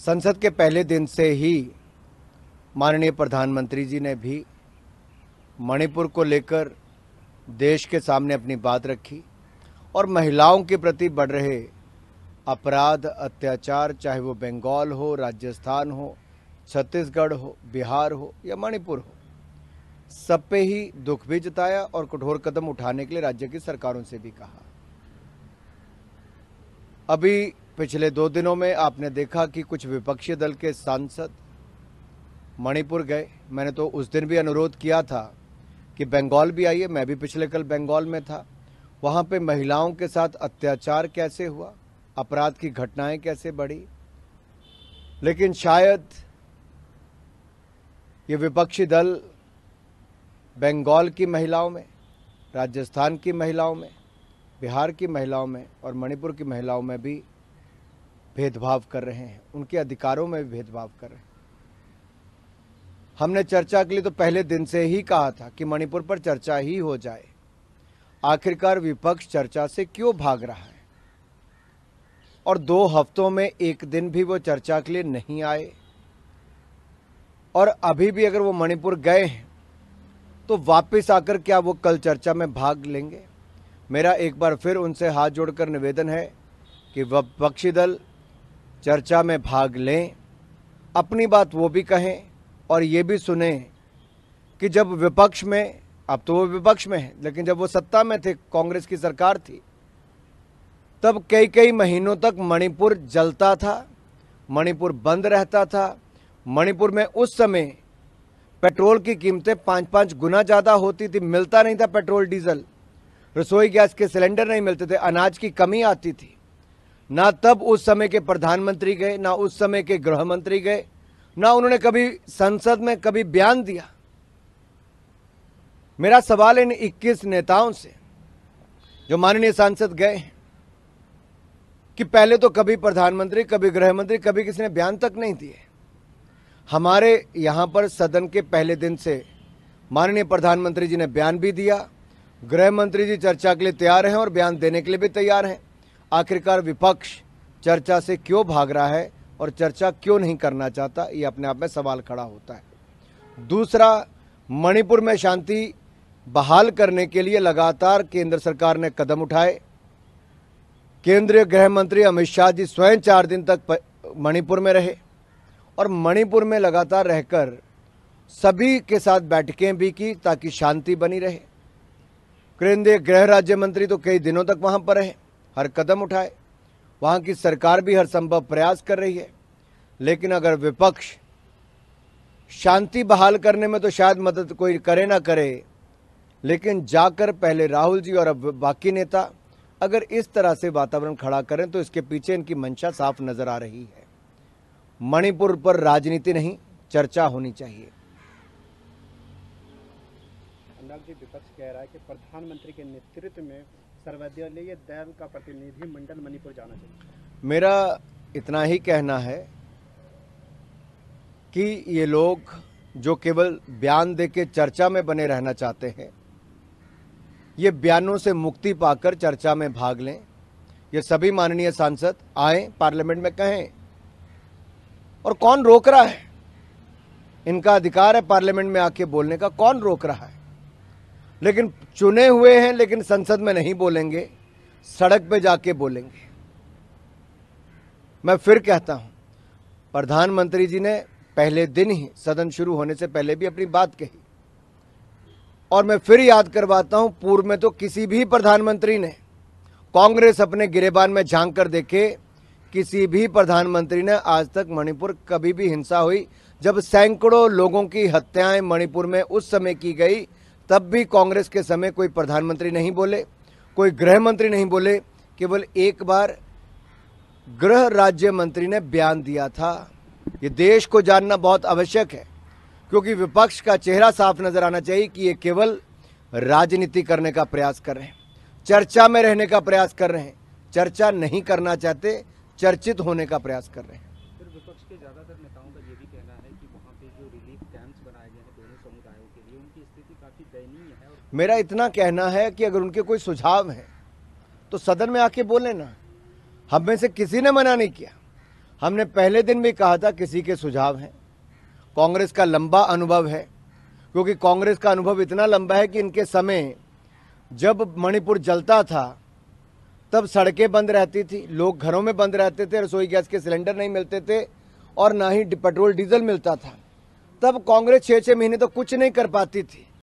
संसद के पहले दिन से ही माननीय प्रधानमंत्री जी ने भी मणिपुर को लेकर देश के सामने अपनी बात रखी और महिलाओं के प्रति बढ़ रहे अपराध अत्याचार चाहे वो बंगाल हो राजस्थान हो छत्तीसगढ़ हो बिहार हो या मणिपुर हो सब पे ही दुख भी जताया और कठोर कदम उठाने के लिए राज्य की सरकारों से भी कहा अभी पिछले दो दिनों में आपने देखा कि कुछ विपक्षी दल के सांसद मणिपुर गए मैंने तो उस दिन भी अनुरोध किया था कि बंगाल भी आइए मैं भी पिछले कल बंगाल में था वहाँ पे महिलाओं के साथ अत्याचार कैसे हुआ अपराध की घटनाएं कैसे बढ़ी लेकिन शायद ये विपक्षी दल बंगाल की महिलाओं में राजस्थान की महिलाओं में बिहार की महिलाओं में और मणिपुर की महिलाओं में भी भेदभाव कर रहे हैं उनके अधिकारों में भी भेदभाव कर रहे हैं हमने चर्चा के लिए तो पहले दिन से ही कहा था कि मणिपुर पर चर्चा ही हो जाए आखिरकार विपक्ष चर्चा से क्यों भाग रहा है और दो हफ्तों में एक दिन भी वो चर्चा के लिए नहीं आए और अभी भी अगर वो मणिपुर गए हैं तो वापस आकर क्या वो कल चर्चा में भाग लेंगे मेरा एक बार फिर उनसे हाथ जोड़कर निवेदन है कि विपक्षी दल चर्चा में भाग लें अपनी बात वो भी कहें और ये भी सुने कि जब विपक्ष में अब तो वो विपक्ष में है लेकिन जब वो सत्ता में थे कांग्रेस की सरकार थी तब कई कई महीनों तक मणिपुर जलता था मणिपुर बंद रहता था मणिपुर में उस समय पेट्रोल की कीमतें पाँच पाँच गुना ज़्यादा होती थी मिलता नहीं था पेट्रोल डीजल रसोई गैस के सिलेंडर नहीं मिलते थे अनाज की कमी आती थी ना तब उस समय के प्रधानमंत्री गए ना उस समय के गृह मंत्री गए ना उन्होंने कभी संसद में कभी बयान दिया मेरा सवाल इन 21 नेताओं से जो माननीय सांसद गए हैं कि पहले तो कभी प्रधानमंत्री कभी गृह मंत्री कभी किसी ने बयान तक नहीं दिए हमारे यहाँ पर सदन के पहले दिन से माननीय प्रधानमंत्री जी ने बयान भी दिया गृह मंत्री जी चर्चा के लिए तैयार हैं और बयान देने के लिए भी तैयार हैं आखिरकार विपक्ष चर्चा से क्यों भाग रहा है और चर्चा क्यों नहीं करना चाहता ये अपने आप में सवाल खड़ा होता है दूसरा मणिपुर में शांति बहाल करने के लिए लगातार केंद्र सरकार ने कदम उठाए केंद्रीय गृह मंत्री अमित शाह जी स्वयं चार दिन तक मणिपुर में रहे और मणिपुर में लगातार रहकर सभी के साथ बैठकें भी की ताकि शांति बनी रहे केंद्रीय गृह राज्य मंत्री तो कई दिनों तक वहाँ पर रहे हर कदम उठाए वहाँ की सरकार भी हर संभव प्रयास कर रही है लेकिन अगर विपक्ष शांति बहाल करने में तो शायद मदद कोई करे ना करे लेकिन जाकर पहले राहुल जी और अब बाकी नेता अगर इस तरह से वातावरण खड़ा करें तो इसके पीछे इनकी मंशा साफ नज़र आ रही है मणिपुर पर राजनीति नहीं चर्चा होनी चाहिए खंडाल जी विपक्ष कह रहा है कि प्रधानमंत्री के नेतृत्व में सर्वदलीय दल का प्रतिनिधि मंडल मणिपुर जाना चाहिए मेरा इतना ही कहना है कि ये लोग जो केवल बयान दे के चर्चा में बने रहना चाहते हैं ये बयानों से मुक्ति पाकर चर्चा में भाग लें ये सभी माननीय सांसद आए पार्लियामेंट में कहें और कौन रोक रहा है इनका अधिकार है पार्लियामेंट में आके बोलने का कौन रोक रहा है लेकिन चुने हुए हैं लेकिन संसद में नहीं बोलेंगे सड़क पे जाके बोलेंगे मैं फिर कहता हूं प्रधानमंत्री जी ने पहले दिन ही सदन शुरू होने से पहले भी अपनी बात कही और मैं फिर याद करवाता हूं पूर्व में तो किसी भी प्रधानमंत्री ने कांग्रेस अपने गिरेबान में झांक कर देखे किसी भी प्रधानमंत्री ने आज तक मणिपुर कभी भी हिंसा हुई जब सैकड़ों लोगों की हत्याएं मणिपुर में उस समय की गई तब भी कांग्रेस के समय कोई प्रधानमंत्री नहीं बोले कोई गृह मंत्री नहीं बोले केवल एक बार गृह राज्य मंत्री ने बयान दिया था ये देश को जानना बहुत आवश्यक है क्योंकि विपक्ष का चेहरा साफ नजर आना चाहिए कि ये केवल राजनीति करने का प्रयास कर रहे हैं चर्चा में रहने का प्रयास कर रहे हैं चर्चा नहीं करना चाहते चर्चित होने का प्रयास कर रहे हैं स्थिति काफी दयनीय है मेरा इतना कहना है कि अगर उनके कोई सुझाव हैं तो सदन में आके बोले ना हम में से किसी ने मना नहीं किया हमने पहले दिन भी कहा था किसी के सुझाव हैं कांग्रेस का लंबा अनुभव है क्योंकि कांग्रेस का अनुभव इतना लंबा है कि इनके समय जब मणिपुर जलता था तब सड़कें बंद रहती थी लोग घरों में बंद रहते थे रसोई गैस के सिलेंडर नहीं मिलते थे और ना ही पेट्रोल डीजल मिलता था तब कांग्रेस छः छः महीने तो कुछ नहीं कर पाती थी